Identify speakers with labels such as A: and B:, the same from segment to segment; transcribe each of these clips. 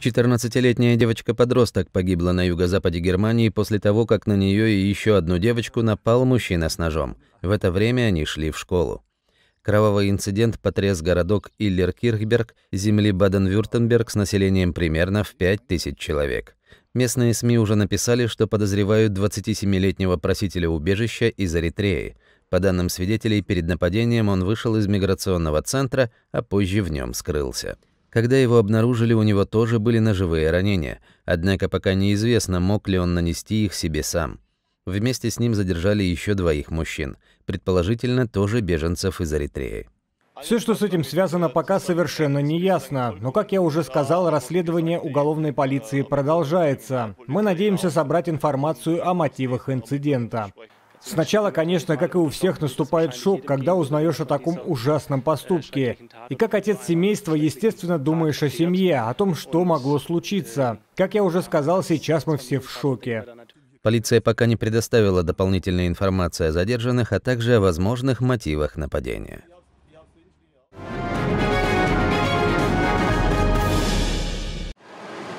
A: 14-летняя девочка-подросток погибла на юго-западе Германии после того, как на нее и еще одну девочку напал мужчина с ножом. В это время они шли в школу. Кровавый инцидент потряс городок Иллер-Кирхберг, земли Баден-Вюртемберг с населением примерно в 5000 человек. Местные СМИ уже написали, что подозревают 27-летнего просителя убежища из Эритреи. По данным свидетелей, перед нападением он вышел из миграционного центра, а позже в нем скрылся. Когда его обнаружили, у него тоже были ножевые ранения, однако пока неизвестно, мог ли он нанести их себе сам. Вместе с ним задержали еще двоих мужчин, предположительно тоже беженцев из Эритреи. Все, что с этим
B: связано, пока совершенно не ясно. Но, как я уже сказал, расследование уголовной полиции продолжается. Мы надеемся собрать информацию о мотивах инцидента. Сначала, конечно, как и у всех, наступает шок, когда узнаешь о таком ужасном поступке. И как отец семейства, естественно, думаешь о семье, о том, что могло случиться. Как я уже сказал, сейчас мы все в шоке.
A: Полиция пока не предоставила дополнительной информации о задержанных, а также о возможных мотивах нападения.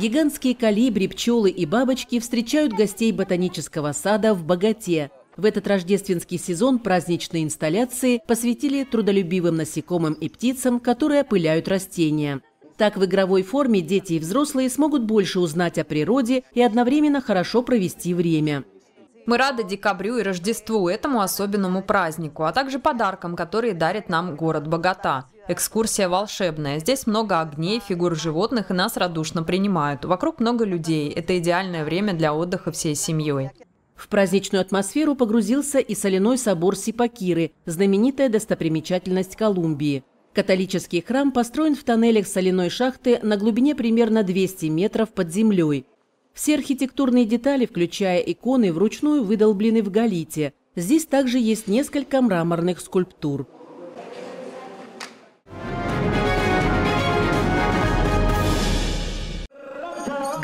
C: Гигантские калибри, пчелы и бабочки встречают гостей ботанического сада в Богате – в этот рождественский сезон праздничные инсталляции посвятили трудолюбивым насекомым и птицам, которые опыляют растения. Так в игровой форме дети и взрослые смогут больше узнать о природе и одновременно хорошо провести время. Мы рады декабрю и Рождеству, этому особенному празднику, а также подаркам, которые дарит нам город Богата. Экскурсия волшебная. Здесь много огней, фигур животных и нас радушно принимают. Вокруг много людей. Это идеальное время для отдыха всей семьей. В праздничную атмосферу погрузился и соляной собор Сипакиры, знаменитая достопримечательность Колумбии. Католический храм построен в тоннелях соляной шахты на глубине примерно 200 метров под землей. Все архитектурные детали, включая иконы, вручную выдолблены в галите. Здесь также есть несколько мраморных скульптур.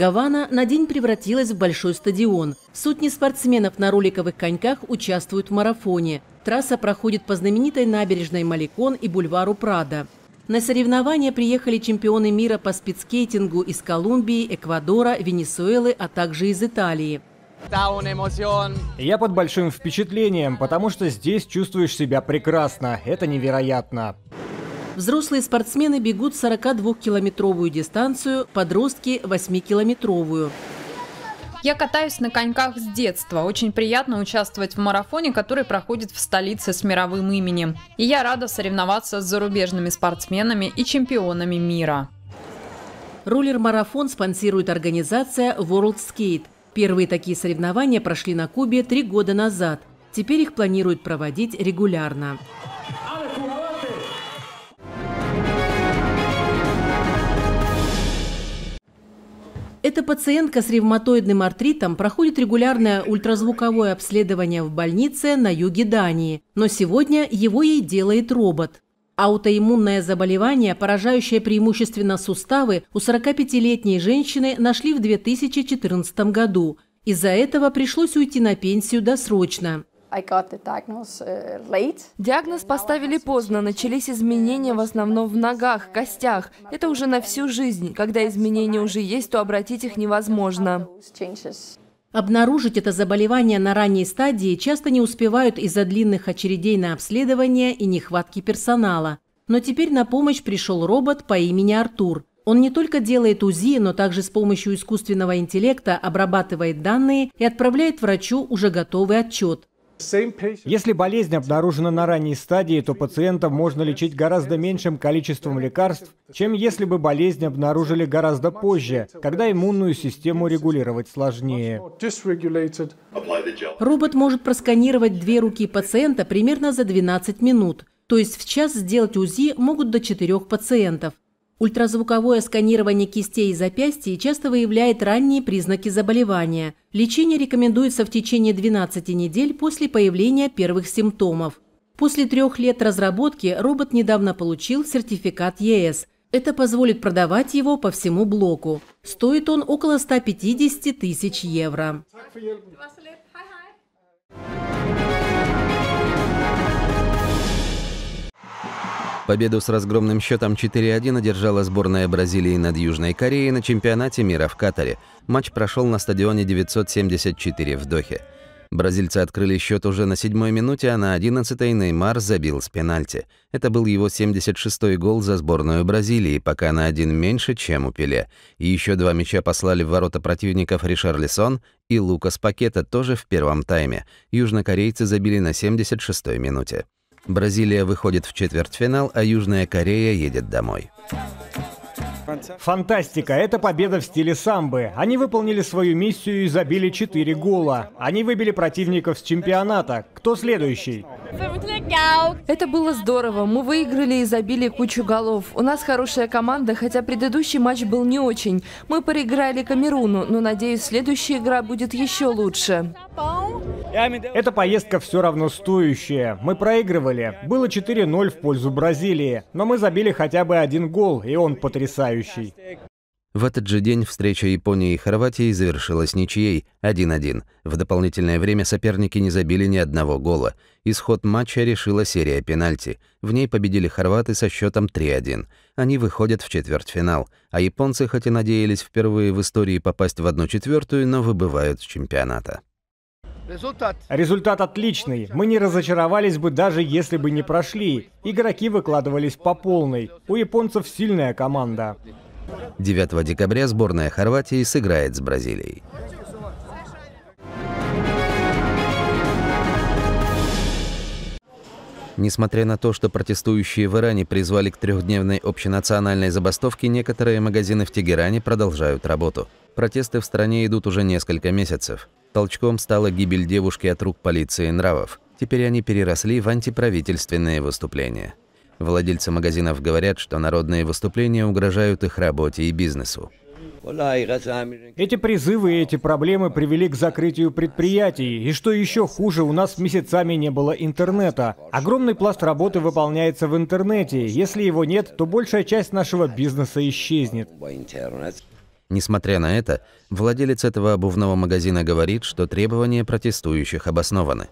C: Гавана на день превратилась в большой стадион. Сотни спортсменов на роликовых коньках участвуют в марафоне. Трасса проходит по знаменитой набережной Маликон и бульвару Прада. На соревнования приехали чемпионы мира по спидскейтингу из Колумбии, Эквадора, Венесуэлы, а также из Италии.
B: Я под большим впечатлением, потому что здесь чувствуешь себя прекрасно. Это невероятно.
C: Взрослые спортсмены бегут 42-километровую дистанцию, подростки – 8-километровую.
A: Я катаюсь на коньках с детства. Очень приятно участвовать в марафоне,
C: который проходит в столице с мировым именем. И я рада соревноваться с зарубежными спортсменами и чемпионами мира. Роллер-марафон спонсирует организация World Skate. Первые такие соревнования прошли на Кубе три года назад. Теперь их планируют проводить регулярно. Эта пациентка с ревматоидным артритом проходит регулярное ультразвуковое обследование в больнице на юге Дании, но сегодня его ей делает робот. Аутоиммунное заболевание, поражающее преимущественно суставы, у 45-летней женщины нашли в 2014 году. Из-за этого пришлось уйти на пенсию досрочно. Э, Диагноз поставили поздно, начались изменения в основном в ногах, костях. Это уже на всю жизнь. Когда изменения уже есть, то обратить их невозможно. Обнаружить это заболевание на ранней стадии часто не успевают из-за длинных очередей на обследование и нехватки персонала. Но теперь на помощь пришел робот по имени Артур. Он не только делает УЗИ, но также с помощью искусственного интеллекта обрабатывает данные и отправляет врачу уже готовый отчет.
B: Если болезнь обнаружена на ранней стадии, то пациентов можно лечить гораздо меньшим количеством лекарств, чем если бы болезнь обнаружили гораздо позже, когда иммунную систему регулировать сложнее.
C: Робот может просканировать две руки пациента примерно за 12 минут, то есть в час сделать УЗИ могут до четырех пациентов. Ультразвуковое сканирование кистей и запястья часто выявляет ранние признаки заболевания. Лечение рекомендуется в течение 12 недель после появления первых симптомов. После трех лет разработки робот недавно получил сертификат ЕС. Это позволит продавать его по всему блоку. Стоит он около 150 тысяч евро.
A: Победу с разгромным счетом 4-1 одержала сборная Бразилии над Южной Кореей на чемпионате мира в Катаре. Матч прошел на стадионе 974 в Дохе. Бразильцы открыли счет уже на седьмой минуте, а на одиннадцатой Неймар забил с пенальти. Это был его 76-й гол за сборную Бразилии, пока на один меньше, чем у Пеле. И еще два мяча послали в ворота противников Ришар Лисон и Лукас Пакета тоже в первом тайме. Южнокорейцы забили на 76-й минуте. Бразилия выходит в четвертьфинал, а Южная Корея едет домой.
B: Фантастика – это победа в стиле самбы. Они выполнили свою миссию и забили 4 гола. Они выбили противников с чемпионата. Кто следующий?
C: Это было здорово. Мы выиграли и забили кучу голов. У нас хорошая команда, хотя предыдущий матч был не очень. Мы проиграли Камеруну, но надеюсь, следующая игра будет еще лучше.
B: Эта поездка все равно стоящая. Мы проигрывали. Было 4-0 в пользу Бразилии, но мы забили хотя бы один гол, и он потрясающий.
A: В этот же день встреча Японии и Хорватии завершилась ничьей 1-1. В дополнительное время соперники не забили ни одного гола. Исход матча решила серия пенальти. В ней победили хорваты со счетом 3-1. Они выходят в четвертьфинал. А японцы, хоть и надеялись впервые в истории попасть в 1-4, но выбывают с чемпионата.
B: Результат. Результат отличный. Мы не разочаровались бы даже если бы не прошли. Игроки выкладывались по полной. У японцев сильная команда.
A: 9 декабря сборная Хорватии сыграет с Бразилией. Несмотря на то, что протестующие в Иране призвали к трехдневной общенациональной забастовке, некоторые магазины в Тегеране продолжают работу. Протесты в стране идут уже несколько месяцев. Толчком стала гибель девушки от рук полиции и нравов. Теперь они переросли в антиправительственные выступления. Владельцы магазинов говорят, что народные выступления угрожают их работе и бизнесу.
B: Эти призывы и эти проблемы привели к закрытию предприятий. И что еще хуже, у нас месяцами не было интернета. Огромный пласт работы выполняется в интернете. Если его нет, то большая часть нашего бизнеса исчезнет.
A: Несмотря на это, владелец этого обувного магазина говорит, что требования протестующих обоснованы.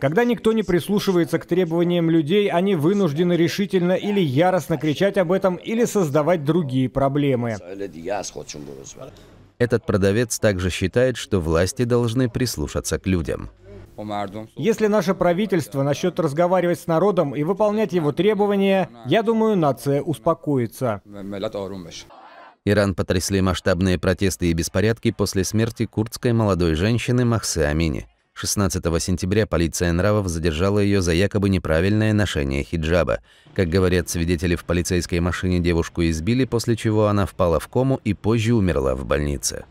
B: Когда никто не прислушивается к требованиям людей, они вынуждены решительно или яростно кричать об этом или создавать другие проблемы.
A: Этот продавец также считает, что власти должны прислушаться к людям.
B: Если наше правительство насчет разговаривать с народом и выполнять его требования, я думаю, нация успокоится.
A: Иран потрясли масштабные протесты и беспорядки после смерти курдской молодой женщины Махсы Амини. 16 сентября полиция нравов задержала ее за якобы неправильное ношение хиджаба. Как говорят свидетели, в полицейской машине девушку избили, после чего она впала в кому и позже умерла в больнице.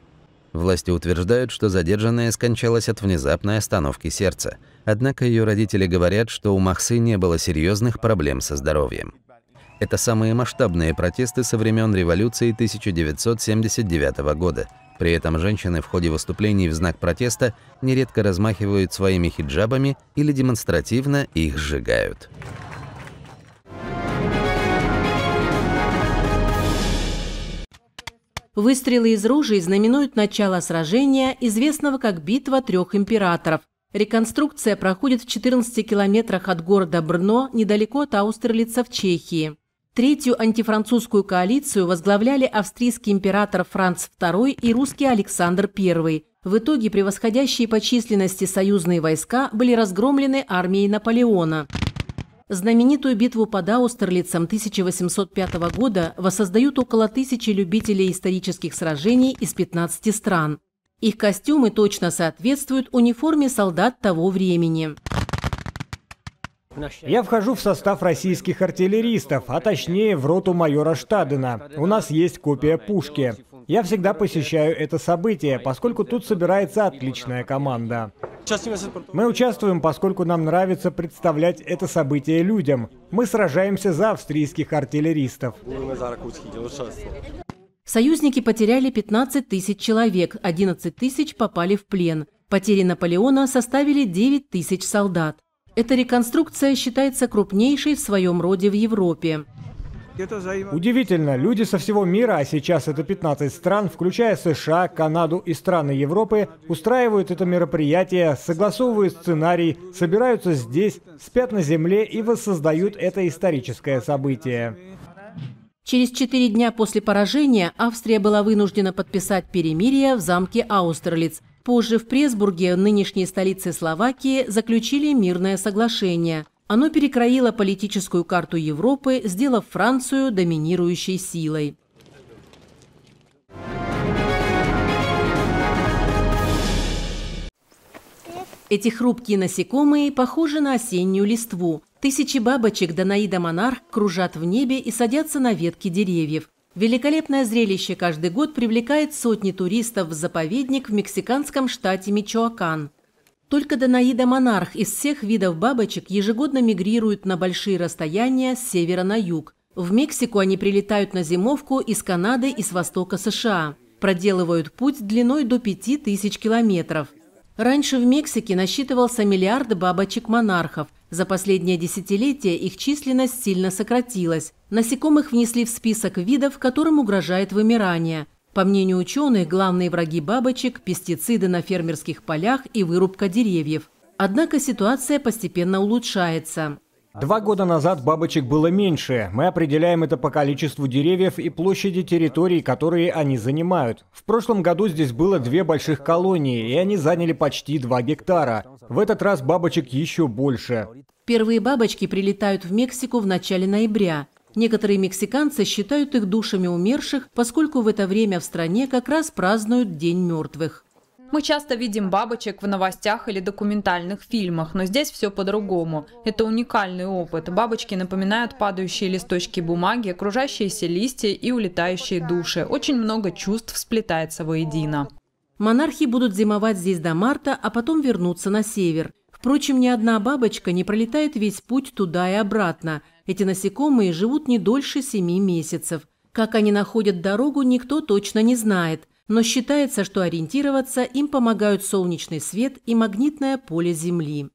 A: Власти утверждают, что задержанная скончалась от внезапной остановки сердца. Однако ее родители говорят, что у Махсы не было серьезных проблем со здоровьем. Это самые масштабные протесты со времен революции 1979 года. При этом женщины в ходе выступлений в знак протеста нередко размахивают своими хиджабами или демонстративно их сжигают.
C: Выстрелы из ружей знаменуют начало сражения, известного как «Битва трех императоров». Реконструкция проходит в 14 километрах от города Брно, недалеко от Аустерлица в Чехии. Третью антифранцузскую коалицию возглавляли австрийский император Франц II и русский Александр I. В итоге превосходящие по численности союзные войска были разгромлены армией Наполеона. Знаменитую битву под Аустерлицем 1805 года воссоздают около тысячи любителей исторических сражений из 15 стран. Их костюмы точно соответствуют униформе солдат того времени.
B: Я вхожу в состав российских артиллеристов, а точнее в роту майора Штадена. У нас есть копия пушки. Я всегда посещаю это событие, поскольку тут собирается отличная команда. Мы участвуем, поскольку нам нравится представлять это событие людям. Мы сражаемся за австрийских
C: артиллеристов. Союзники потеряли 15 тысяч человек, 11 тысяч попали в плен. Потери Наполеона составили 9 тысяч солдат. Эта реконструкция считается крупнейшей в своем роде в Европе.
B: Удивительно, люди со всего мира, а сейчас это 15 стран, включая США, Канаду и страны Европы, устраивают это мероприятие, согласовывают сценарий, собираются здесь, спят на земле и воссоздают это историческое событие.
C: Через четыре дня после поражения Австрия была вынуждена подписать перемирие в замке Аустерлиц – Позже в Пресбурге, нынешней столице Словакии, заключили мирное соглашение. Оно перекроило политическую карту Европы, сделав Францию доминирующей силой. Эти хрупкие насекомые похожи на осеннюю листву. Тысячи бабочек Данаида Монарх кружат в небе и садятся на ветки деревьев. Великолепное зрелище каждый год привлекает сотни туристов в заповедник в мексиканском штате Мичоакан. Только Данаида монарх из всех видов бабочек ежегодно мигрируют на большие расстояния с севера на юг. В Мексику они прилетают на зимовку из Канады и с востока США. Проделывают путь длиной до 5000 километров. Раньше в Мексике насчитывался миллиард бабочек-монархов – за последнее десятилетие их численность сильно сократилась. Насекомых внесли в список видов, которым угрожает вымирание. По мнению ученых, главные враги бабочек – пестициды на фермерских полях и вырубка деревьев. Однако ситуация постепенно улучшается.
B: Два года назад бабочек было меньше. Мы определяем это по количеству деревьев и площади территорий, которые они занимают. В прошлом году здесь было две больших колонии, и они заняли почти два гектара. В этот раз бабочек еще больше.
C: Первые бабочки прилетают в Мексику в начале ноября. Некоторые мексиканцы считают их душами умерших, поскольку в это время в стране как раз празднуют День мертвых. Мы часто видим бабочек в новостях или документальных фильмах, но здесь все по-другому. Это уникальный опыт. Бабочки напоминают падающие листочки бумаги, окружающиеся листья и улетающие души. Очень много чувств сплетается воедино. Монархи будут зимовать здесь до марта, а потом вернуться на север. Впрочем, ни одна бабочка не пролетает весь путь туда и обратно. Эти насекомые живут не дольше семи месяцев. Как они находят дорогу, никто точно не знает но считается, что ориентироваться им помогают солнечный свет и магнитное поле Земли.